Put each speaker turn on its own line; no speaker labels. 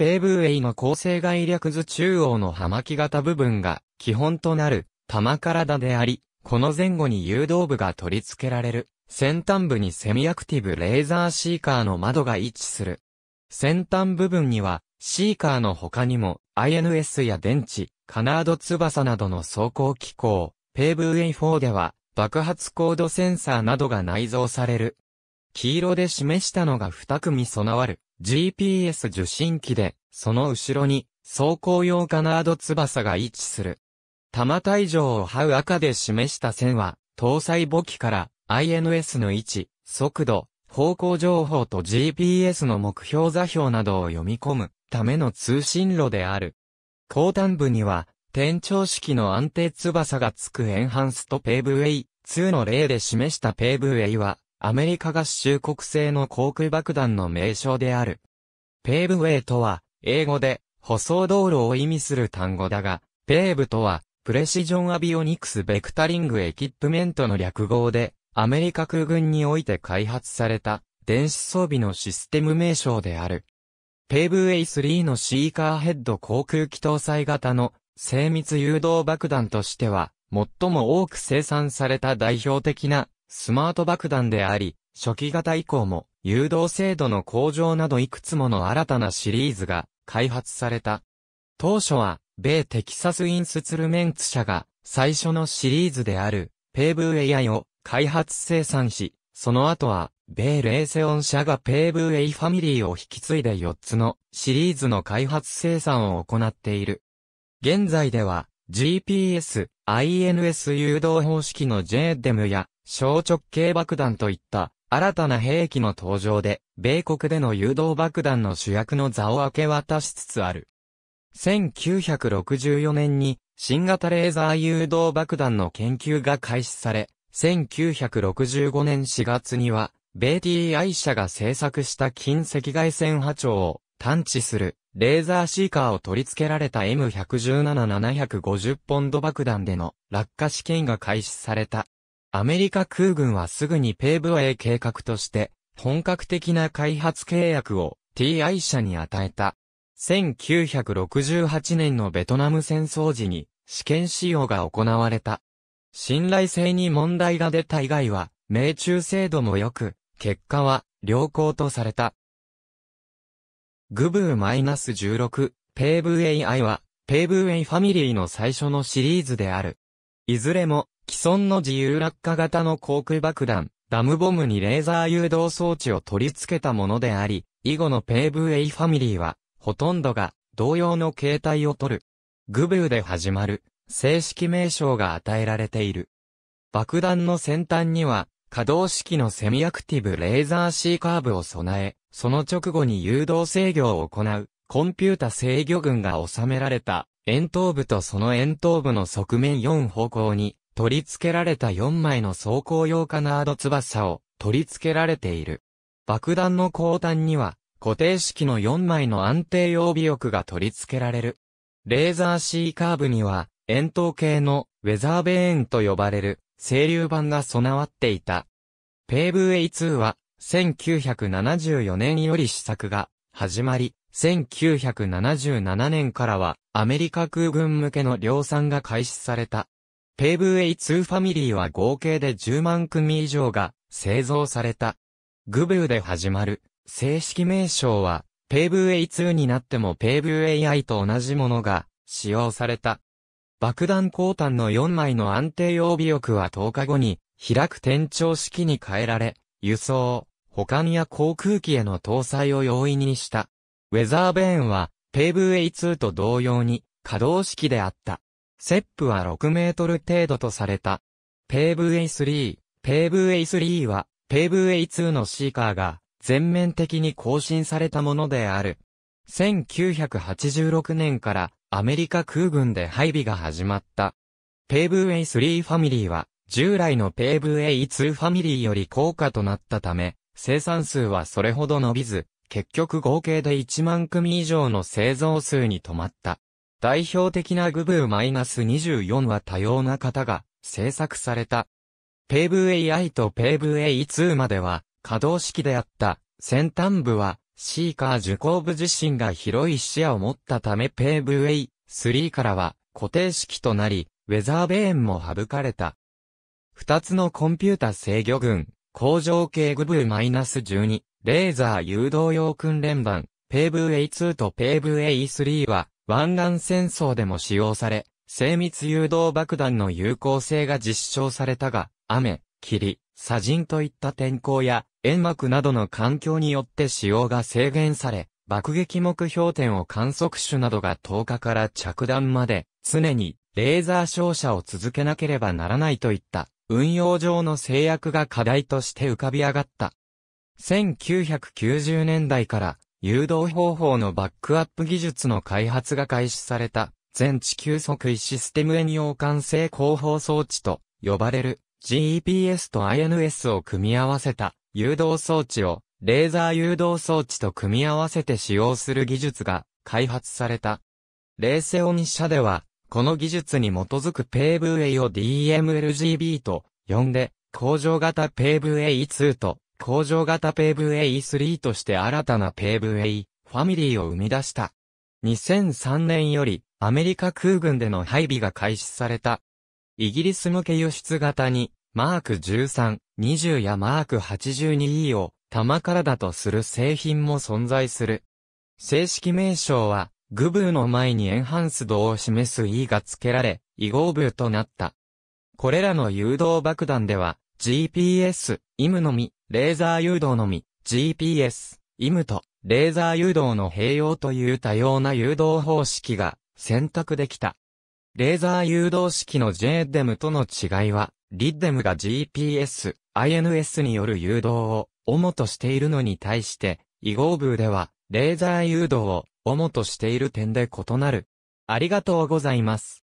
ペーブーェイの構成概略図中央の葉巻型部分が基本となる玉体であり、この前後に誘導部が取り付けられる。先端部にセミアクティブレーザーシーカーの窓が位置する。先端部分には、シーカーの他にも、INS や電池、カナード翼などの走行機構、ペーブウェイ4では、爆発高度センサーなどが内蔵される。黄色で示したのが2組備わる、GPS 受信機で、その後ろに、走行用ガナード翼が位置する。玉体上を這う赤で示した線は、搭載母機から INS の位置、速度、方向情報と GPS の目標座標などを読み込むための通信路である。後端部には、転調式の安定翼がつくエンハンスとペーブウェイ2の例で示したペーブウェイは、アメリカ合衆国製の航空爆弾の名称である。ペーブウェイとは、英語で、舗装道路を意味する単語だが、ペーブとは、プレシジョンアビオニクスベクタリングエキップメントの略語で、アメリカ空軍において開発された、電子装備のシステム名称である。ペーブウェイ3のシーカーヘッド航空機搭載型の精密誘導爆弾としては、最も多く生産された代表的なスマート爆弾であり、初期型以降も、誘導精度の向上などいくつもの新たなシリーズが開発された。当初は、米テキサスインスツルメンツ社が、最初のシリーズである、ペーブー AI を開発生産し、その後は、米レーセオン社がペーブー A ファミリーを引き継いで4つのシリーズの開発生産を行っている。現在では、GPS、INS 誘導方式の JDEM や小直径爆弾といった新たな兵器の登場で、米国での誘導爆弾の主役の座を明け渡しつつある。1964年に新型レーザー誘導爆弾の研究が開始され、1965年4月には、米 TI 社が製作した近赤外線波長を探知するレーザーシーカーを取り付けられた M117750 ポンド爆弾での落下試験が開始された。アメリカ空軍はすぐにペーブウェイ計画として、本格的な開発契約を TI 社に与えた。1968年のベトナム戦争時に試験使用が行われた。信頼性に問題が出た以外は、命中精度も良く、結果は良好とされた。グブー -16、ペーブア i は、ペーブイファミリーの最初のシリーズである。いずれも、既存の自由落下型の航空爆弾、ダムボムにレーザー誘導装置を取り付けたものであり、以後のペーブエイファミリーは、ほとんどが同様の形態を取る。グブーで始まる、正式名称が与えられている。爆弾の先端には、可動式のセミアクティブレーザーシーカーブを備え、その直後に誘導制御を行う、コンピュータ制御群が収められた、円筒部とその円筒部の側面4方向に、取り付けられた4枚の装甲用カナード翼を取り付けられている。爆弾の後端には固定式の4枚の安定用尾翼が取り付けられる。レーザー C カーブには円筒形のウェザーベーンと呼ばれる整流板が備わっていた。ペーブ A2 は1974年より試作が始まり、1977年からはアメリカ空軍向けの量産が開始された。ペイブー a 2ファミリーは合計で10万組以上が製造された。グブーで始まる正式名称はペイブー a 2になってもペイブー a i と同じものが使用された。爆弾鋼炭の4枚の安定用尾翼は10日後に開く転調式に変えられ、輸送、保管や航空機への搭載を容易にした。ウェザーベーンはペイブー a 2と同様に可動式であった。セップは6メートル程度とされた。ペーブ A3、ペーブ A3 は、ペーブ A2 のシーカーが、全面的に更新されたものである。1986年からアメリカ空軍で配備が始まった。ペーブ A3 ファミリーは従来のペーブ A2 ファミリーより高価となったため、生産数はそれほど伸びず、結局合計で1万組以上の製造数に止まった。代表的なグブー -24 は多様な型が制作された。ーブー a i とー a v a 2までは可動式であった先端部はシーカー受光部自身が広い視野を持ったためー a v a 3からは固定式となり、ウェザーベーンも省かれた。二つのコンピュータ制御群、工場系グブー -12、レーザー誘導用訓練版、ー a v a 2とー a v a 3は湾岸戦争でも使用され、精密誘導爆弾の有効性が実証されたが、雨、霧、砂塵といった天候や煙幕などの環境によって使用が制限され、爆撃目標点を観測手などが10日から着弾まで、常にレーザー照射を続けなければならないといった運用上の制約が課題として浮かび上がった。1990年代から誘導方法のバックアップ技術の開発が開始された、全地球測位システム遠洋管制広報装置と呼ばれる GPS と INS を組み合わせた誘導装置をレーザー誘導装置と組み合わせて使用する技術が開発された。冷静オシ社では、この技術に基づくペーウェ a を DMLGB と呼んで、工場型ペーウェ a 2と工場型 PavA3 として新たな PavA ファミリーを生み出した。2003年よりアメリカ空軍での配備が開始された。イギリス向け輸出型にマーク13、20やマーク 82E を玉からだとする製品も存在する。正式名称はグブーの前にエンハンスドを示す E が付けられ、イゴーブーとなった。これらの誘導爆弾では、GPS、イムのみ、レーザー誘導のみ、GPS、イムと、レーザー誘導の併用という多様な誘導方式が選択できた。レーザー誘導式の JDEM との違いは、リ i デ d e m が GPS、INS による誘導を主としているのに対して、異合部では、レーザー誘導を主としている点で異なる。ありがとうございます。